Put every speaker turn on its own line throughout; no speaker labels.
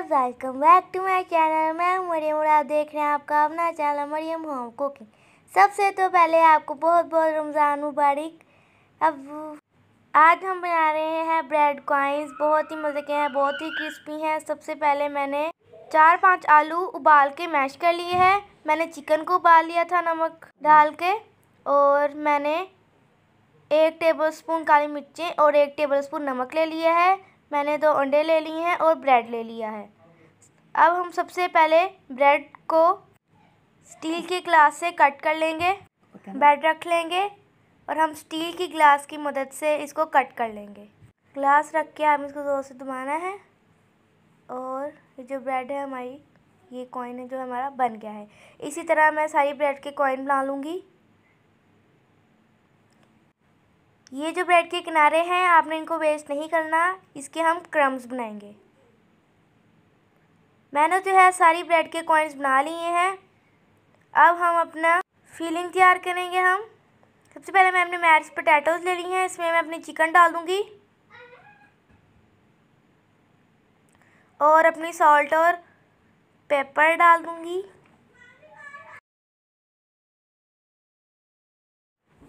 guys welcome back to my channel मैं मरियम और आप देख रहे हैं आपका अपना चैनल मरियम होम कुकिंग सबसे तो पहले आपको बहुत बहुत रमज़ान मुबारक अब आज हम बना रहे हैं ब्रेड कॉइन्स बहुत ही मज़े के हैं बहुत ही क्रिस्पी हैं सबसे पहले मैंने चार पांच आलू उबाल के मैश कर लिए हैं मैंने चिकन को उबाल लिया था नमक डाल के और मैंने एक स्पून काली मिर्चें और एक स्पून नमक ले लिया है मैंने दो अंडे ले लिए हैं और ब्रेड ले लिया है अब हम सबसे पहले ब्रेड को स्टील के ग्लास से कट कर लेंगे ब्रेड रख लेंगे और हम स्टील की ग्लास की मदद से इसको कट कर लेंगे ग्लास रख के हम इसको ज़ोर से घुमाना है और ये जो ब्रेड है हमारी ये कॉइन है जो हमारा बन गया है इसी तरह मैं सारी ब्रेड के कॉइन बना लूँगी ये जो ब्रेड के किनारे हैं आपने इनको वेस्ट नहीं करना इसके हम क्रम्स बनाएंगे मैंने जो तो है सारी ब्रेड के कॉइन्स बना लिए हैं अब हम अपना फीलिंग तैयार करेंगे हम सबसे पहले मैं अपने मैच पोटैटोज ले ली हैं इसमें मैं अपनी चिकन डाल दूँगी और अपनी सॉल्ट और पेपर डाल दूँगी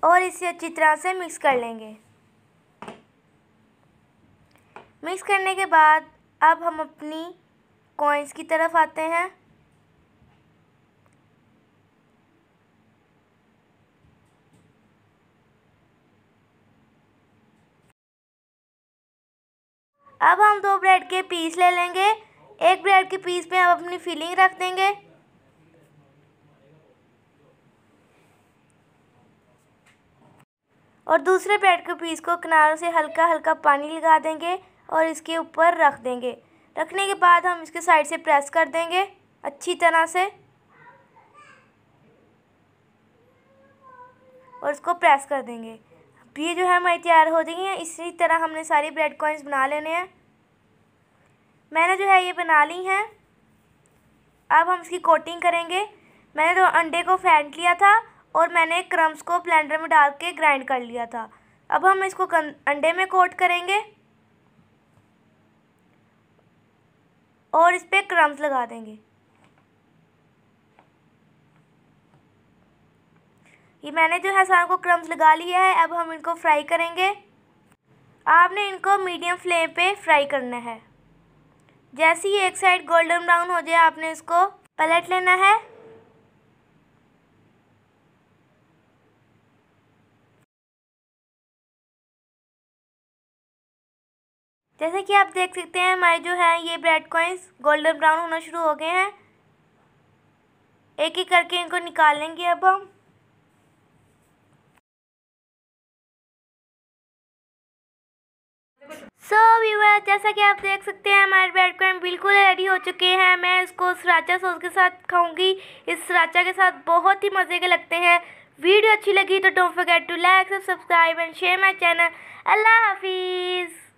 और इसे अच्छी तरह से मिक्स कर लेंगे मिक्स करने के बाद अब हम अपनी कॉइन्स की तरफ आते हैं अब हम दो ब्रेड के पीस ले लेंगे एक ब्रेड के पीस पे हम अपनी फिलिंग रख देंगे और दूसरे ब्रेड के पीस को किनारों से हल्का हल्का पानी लगा देंगे और इसके ऊपर रख देंगे रखने के बाद हम इसके साइड से प्रेस कर देंगे अच्छी तरह से और इसको प्रेस कर देंगे अब ये जो है हमारी तैयार हो गई हैं इसी तरह हमने सारी ब्रेड कॉइन्स बना लेने हैं मैंने जो है ये बना ली हैं अब हम इसकी कोटिंग करेंगे मैंने तो अंडे को फेंट लिया था और मैंने क्रम्स को ब्लेंडर में डाल के ग्राइंड कर लिया था अब हम इसको अंडे में कोट करेंगे और इस पर क्रम्स लगा देंगे ये मैंने जो है सारों को क्रम्स लगा लिया है अब हम इनको फ्राई करेंगे आपने इनको मीडियम फ्लेम पे फ्राई करना है जैसे ही एक साइड गोल्डन ब्राउन हो जाए आपने इसको पलट लेना है जैसे कि आप देख सकते हैं हमारे जो है ये ब्रेड कॉइन्स गोल्डन ब्राउन होना शुरू हो गए हैं एक एक करके इनको निकालेंगे अब हम सो so, व्यूवर जैसा कि आप देख सकते हैं हमारे ब्रेड कॉइन बिल्कुल रेडी हो चुके हैं मैं इसको सराचा सॉस के साथ खाऊंगी इस सराचा के साथ बहुत ही मज़े के लगते हैं वीडियो अच्छी लगी तो don't forget to like subscribe and share my channel अल्लाह हाफिज़